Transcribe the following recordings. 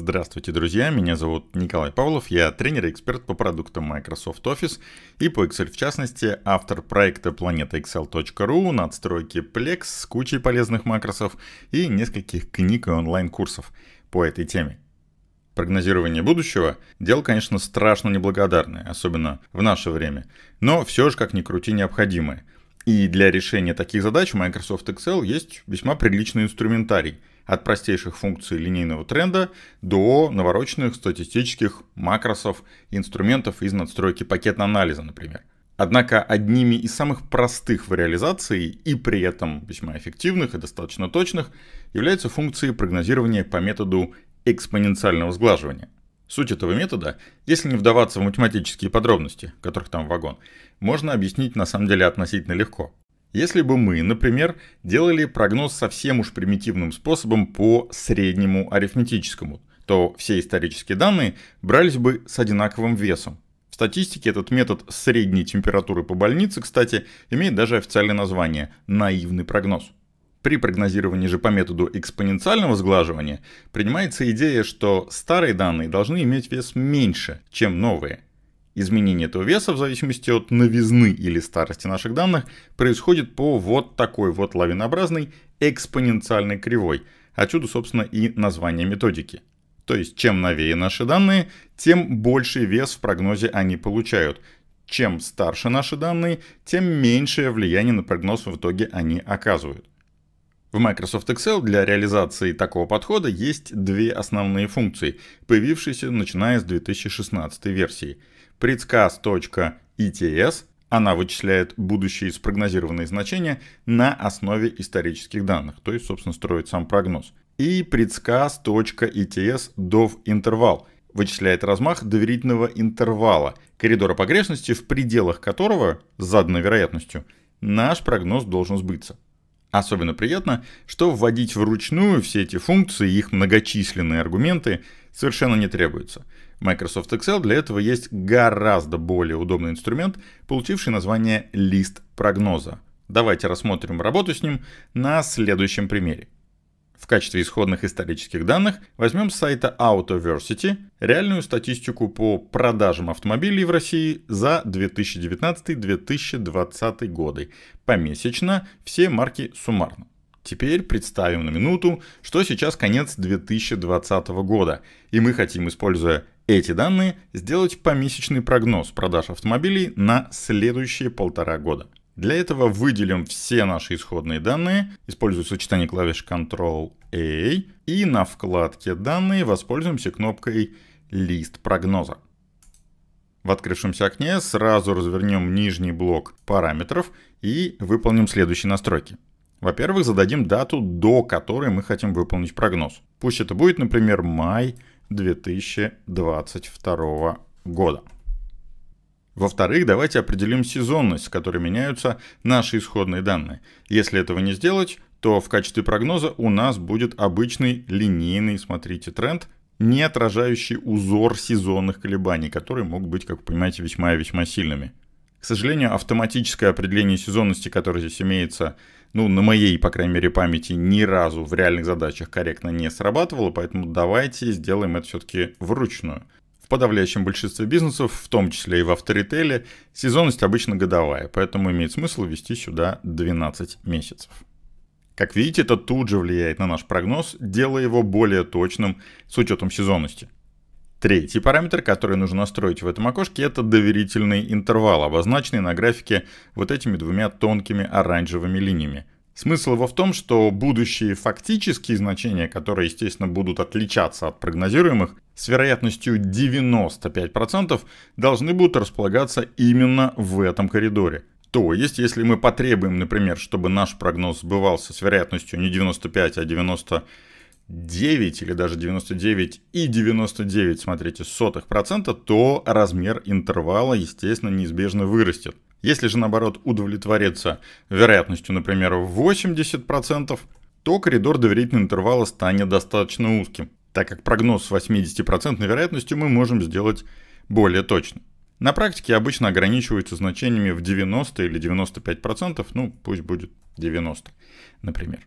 Здравствуйте, друзья! Меня зовут Николай Павлов, я тренер и эксперт по продуктам Microsoft Office и по Excel в частности, автор проекта PlanetaExcel.ru, надстройки Plex с кучей полезных макросов и нескольких книг и онлайн-курсов по этой теме. Прогнозирование будущего – дело, конечно, страшно неблагодарное, особенно в наше время, но все же, как ни крути, необходимое. И для решения таких задач в Microsoft Excel есть весьма приличный инструментарий – от простейших функций линейного тренда до навороченных статистических макросов, инструментов из надстройки пакетно-анализа, например. Однако одними из самых простых в реализации и при этом весьма эффективных и достаточно точных являются функции прогнозирования по методу экспоненциального сглаживания. Суть этого метода, если не вдаваться в математические подробности, которых там вагон, можно объяснить на самом деле относительно легко. Если бы мы, например, делали прогноз совсем уж примитивным способом по среднему арифметическому, то все исторические данные брались бы с одинаковым весом. В статистике этот метод средней температуры по больнице, кстати, имеет даже официальное название – наивный прогноз. При прогнозировании же по методу экспоненциального сглаживания принимается идея, что старые данные должны иметь вес меньше, чем новые – Изменение этого веса в зависимости от новизны или старости наших данных происходит по вот такой вот лавинообразной экспоненциальной кривой. Отсюда, собственно, и название методики. То есть, чем новее наши данные, тем больший вес в прогнозе они получают. Чем старше наши данные, тем меньшее влияние на прогноз в итоге они оказывают. В Microsoft Excel для реализации такого подхода есть две основные функции, появившиеся начиная с 2016 версии – Предсказ.its она вычисляет будущие спрогнозированные значения на основе исторических данных, то есть, собственно, строит сам прогноз. И предсказ.its dov интервал вычисляет размах доверительного интервала, коридора погрешности, в пределах которого, с заданной вероятностью, наш прогноз должен сбыться. Особенно приятно, что вводить вручную все эти функции и их многочисленные аргументы совершенно не требуется – Microsoft Excel для этого есть гораздо более удобный инструмент, получивший название «Лист прогноза». Давайте рассмотрим работу с ним на следующем примере. В качестве исходных исторических данных возьмем с сайта Autoversity реальную статистику по продажам автомобилей в России за 2019-2020 годы, помесячно все марки суммарно. Теперь представим на минуту, что сейчас конец 2020 года, и мы хотим, используя эти данные сделать помесячный прогноз продаж автомобилей на следующие полтора года. Для этого выделим все наши исходные данные, используя сочетание клавиш Ctrl-A и на вкладке «Данные» воспользуемся кнопкой «Лист прогноза». В открывшемся окне сразу развернем нижний блок параметров и выполним следующие настройки. Во-первых, зададим дату, до которой мы хотим выполнить прогноз. Пусть это будет, например, май 2022 года. Во-вторых, давайте определим сезонность, с которой меняются наши исходные данные. Если этого не сделать, то в качестве прогноза у нас будет обычный линейный, смотрите, тренд, не отражающий узор сезонных колебаний, которые могут быть, как вы понимаете, весьма и весьма сильными. К сожалению, автоматическое определение сезонности, которое здесь имеется, ну, на моей, по крайней мере, памяти ни разу в реальных задачах корректно не срабатывало, поэтому давайте сделаем это все-таки вручную. В подавляющем большинстве бизнесов, в том числе и в авторителе, сезонность обычно годовая, поэтому имеет смысл ввести сюда 12 месяцев. Как видите, это тут же влияет на наш прогноз, делая его более точным с учетом сезонности – Третий параметр, который нужно настроить в этом окошке, это доверительный интервал, обозначенный на графике вот этими двумя тонкими оранжевыми линиями. Смысл его в том, что будущие фактические значения, которые, естественно, будут отличаться от прогнозируемых, с вероятностью 95% должны будут располагаться именно в этом коридоре. То есть, если мы потребуем, например, чтобы наш прогноз сбывался с вероятностью не 95, а 90 9 или даже 99 и 99, смотрите, сотых процента, то размер интервала, естественно, неизбежно вырастет. Если же, наоборот, удовлетвориться вероятностью, например, 80%, то коридор доверительного интервала станет достаточно узким, так как прогноз с 80% вероятностью мы можем сделать более точным. На практике обычно ограничиваются значениями в 90 или 95%, ну пусть будет 90, например.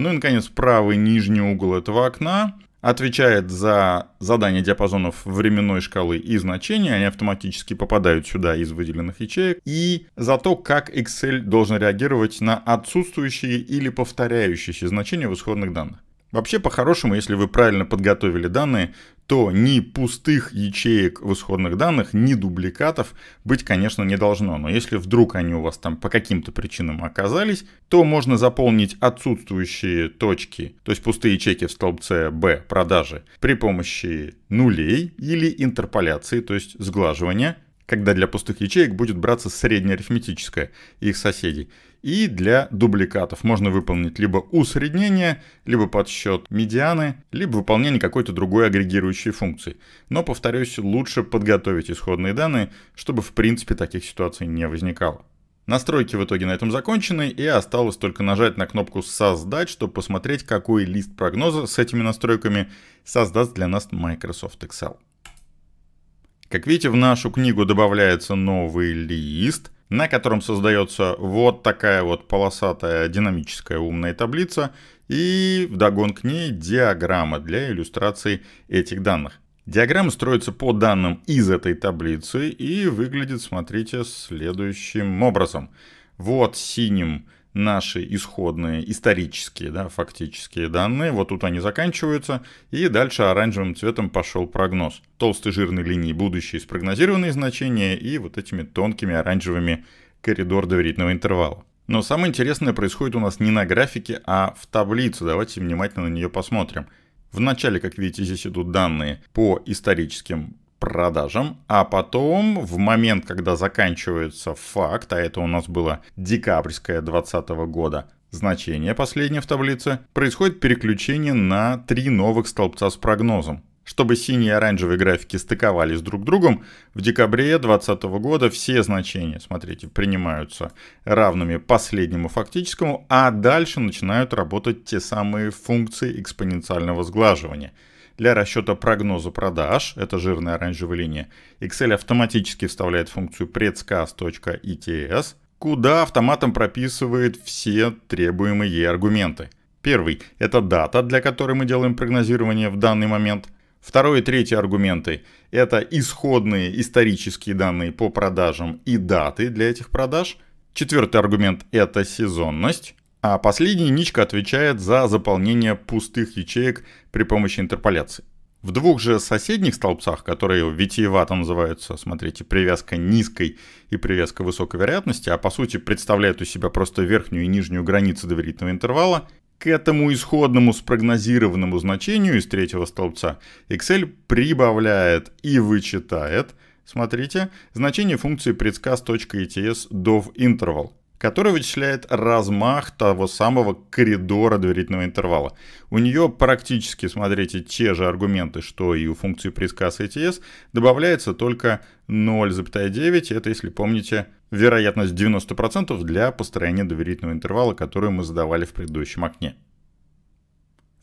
Ну и, наконец, правый нижний угол этого окна отвечает за задание диапазонов временной шкалы и значения. Они автоматически попадают сюда из выделенных ячеек. И за то, как Excel должен реагировать на отсутствующие или повторяющиеся значения в исходных данных. Вообще, по-хорошему, если вы правильно подготовили данные, то ни пустых ячеек в исходных данных, ни дубликатов быть, конечно, не должно. Но если вдруг они у вас там по каким-то причинам оказались, то можно заполнить отсутствующие точки, то есть пустые ячейки в столбце B продажи при помощи нулей или интерполяции, то есть сглаживания когда для пустых ячеек будет браться среднеарифметическое их соседей. И для дубликатов можно выполнить либо усреднение, либо подсчет медианы, либо выполнение какой-то другой агрегирующей функции. Но, повторюсь, лучше подготовить исходные данные, чтобы в принципе таких ситуаций не возникало. Настройки в итоге на этом закончены, и осталось только нажать на кнопку «Создать», чтобы посмотреть, какой лист прогноза с этими настройками создаст для нас Microsoft Excel. Как видите, в нашу книгу добавляется новый лист, на котором создается вот такая вот полосатая динамическая умная таблица и вдогон к ней диаграмма для иллюстрации этих данных. Диаграмма строится по данным из этой таблицы и выглядит, смотрите, следующим образом. Вот синим наши исходные исторические, да, фактические данные. Вот тут они заканчиваются, и дальше оранжевым цветом пошел прогноз. толстые жирные линии будущие спрогнозированные значения и вот этими тонкими оранжевыми коридор доверительного интервала. Но самое интересное происходит у нас не на графике, а в таблице. Давайте внимательно на нее посмотрим. В начале, как видите, здесь идут данные по историческим продажам, а потом в момент, когда заканчивается факт, а это у нас было декабрьское 2020 года, значение последнее в таблице, происходит переключение на три новых столбца с прогнозом. Чтобы синие и оранжевые графики стыковались друг с другом, в декабре 2020 года все значения, смотрите, принимаются равными последнему фактическому, а дальше начинают работать те самые функции экспоненциального сглаживания – для расчета прогноза продаж, это жирная оранжевая линия, Excel автоматически вставляет функцию предсказ.ets, куда автоматом прописывает все требуемые ей аргументы. Первый – это дата, для которой мы делаем прогнозирование в данный момент – Второй и третий аргументы – это исходные исторические данные по продажам и даты для этих продаж. Четвертый аргумент – это сезонность. А последняя ничка отвечает за заполнение пустых ячеек при помощи интерполяции. В двух же соседних столбцах, которые витиевато называются, смотрите, привязка низкой и привязка высокой вероятности, а по сути представляют у себя просто верхнюю и нижнюю границы доверительного интервала, к этому исходному спрогнозированному значению из третьего столбца Excel прибавляет и вычитает, смотрите, значение функции предсказ.ets dov интервал который вычисляет размах того самого коридора доверительного интервала. У нее практически, смотрите, те же аргументы, что и у функции предсказ ATS, добавляется только 0,9, это, если помните, вероятность 90% для построения доверительного интервала, который мы задавали в предыдущем окне.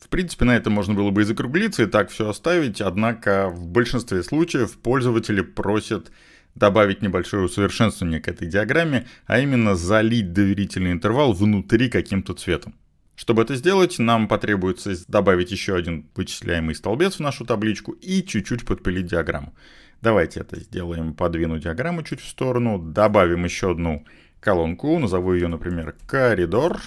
В принципе, на это можно было бы и закруглиться, и так все оставить, однако в большинстве случаев пользователи просят добавить небольшое усовершенствование к этой диаграмме, а именно залить доверительный интервал внутри каким-то цветом. Чтобы это сделать, нам потребуется добавить еще один вычисляемый столбец в нашу табличку и чуть-чуть подпилить диаграмму. Давайте это сделаем, подвину диаграмму чуть в сторону, добавим еще одну колонку, назову ее, например, коридор,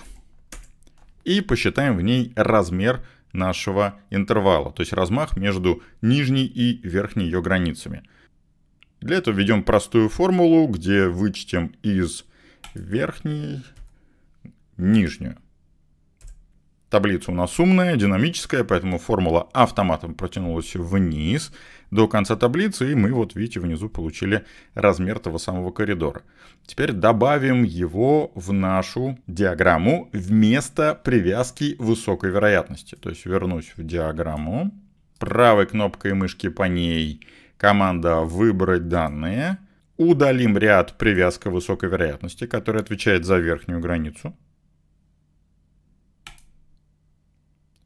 и посчитаем в ней размер нашего интервала, то есть размах между нижней и верхней ее границами. Для этого введем простую формулу, где вычтем из верхней нижнюю. Таблица у нас умная, динамическая, поэтому формула автоматом протянулась вниз до конца таблицы, и мы вот, видите, внизу получили размер того самого коридора. Теперь добавим его в нашу диаграмму вместо привязки высокой вероятности. То есть вернусь в диаграмму, правой кнопкой мышки по ней – команда «Выбрать данные». Удалим ряд «Привязка высокой вероятности», который отвечает за верхнюю границу.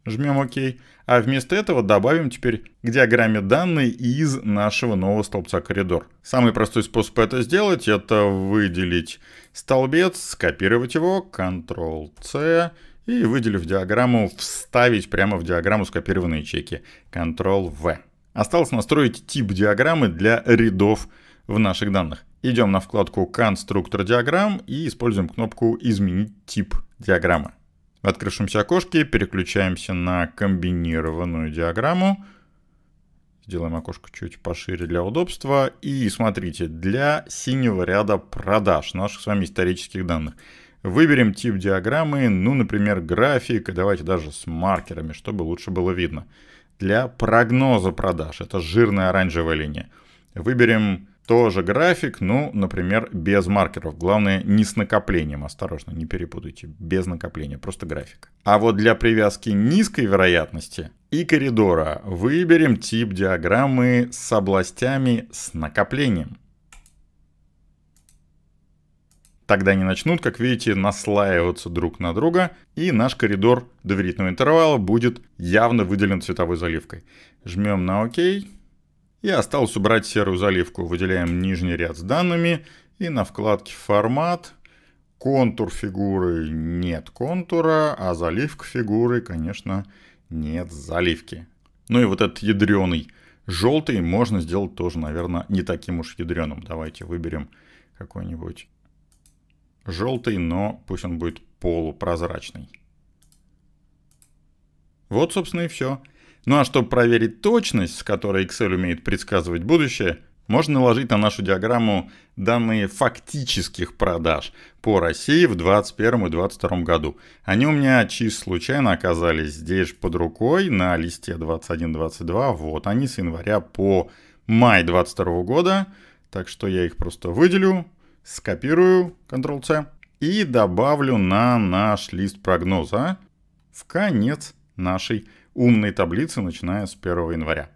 Жмем ОК. А вместо этого добавим теперь к диаграмме данные из нашего нового столбца коридор. Самый простой способ это сделать, это выделить столбец, скопировать его, Ctrl-C, и выделив диаграмму, вставить прямо в диаграмму скопированные ячейки, Ctrl-V. Осталось настроить тип диаграммы для рядов в наших данных. Идем на вкладку «Конструктор диаграмм» и используем кнопку «Изменить тип диаграммы». В открывшемся окошке переключаемся на комбинированную диаграмму. Сделаем окошко чуть пошире для удобства. И смотрите, для синего ряда продаж наших с вами исторических данных. Выберем тип диаграммы, ну, например, график, давайте даже с маркерами, чтобы лучше было видно для прогноза продаж. Это жирная оранжевая линия. Выберем тоже график, ну, например, без маркеров. Главное, не с накоплением, осторожно, не перепутайте. Без накопления, просто график. А вот для привязки низкой вероятности и коридора выберем тип диаграммы с областями с накоплением. Тогда они начнут, как видите, наслаиваться друг на друга, и наш коридор доверительного интервала будет явно выделен цветовой заливкой. Жмем на ОК. И осталось убрать серую заливку. Выделяем нижний ряд с данными. И на вкладке «Формат» контур фигуры нет контура, а заливка фигуры, конечно, нет заливки. Ну и вот этот ядреный желтый можно сделать тоже, наверное, не таким уж ядреным. Давайте выберем какой-нибудь желтый, но пусть он будет полупрозрачный. Вот, собственно, и все. Ну а чтобы проверить точность, с которой Excel умеет предсказывать будущее, можно наложить на нашу диаграмму данные фактических продаж по России в 2021 и 2022 году. Они у меня чисто случайно оказались здесь под рукой на листе 21-22. Вот они с января по май 2022 года. Так что я их просто выделю, скопирую, Ctrl-C, и добавлю на наш лист прогноза в конец нашей умной таблицы, начиная с 1 января.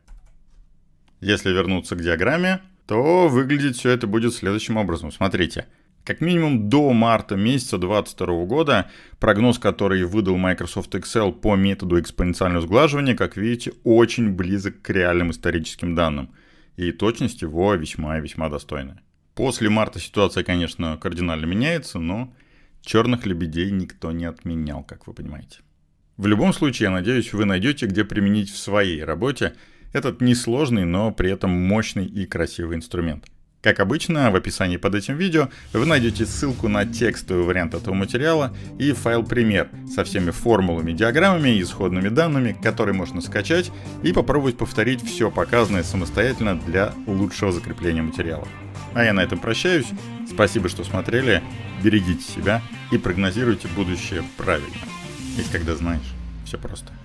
Если вернуться к диаграмме, то выглядеть все это будет следующим образом. Смотрите, как минимум до марта месяца 2022 года прогноз, который выдал Microsoft Excel по методу экспоненциального сглаживания, как видите, очень близок к реальным историческим данным. И точность его весьма и весьма достойная. После марта ситуация, конечно, кардинально меняется, но черных лебедей никто не отменял, как вы понимаете. В любом случае, я надеюсь, вы найдете, где применить в своей работе этот несложный, но при этом мощный и красивый инструмент – как обычно, в описании под этим видео вы найдете ссылку на текстовый вариант этого материала и файл пример со всеми формулами, диаграммами и исходными данными, которые можно скачать и попробовать повторить все показанное самостоятельно для лучшего закрепления материала. А я на этом прощаюсь. Спасибо, что смотрели. Берегите себя и прогнозируйте будущее правильно. Ведь когда знаешь, все просто.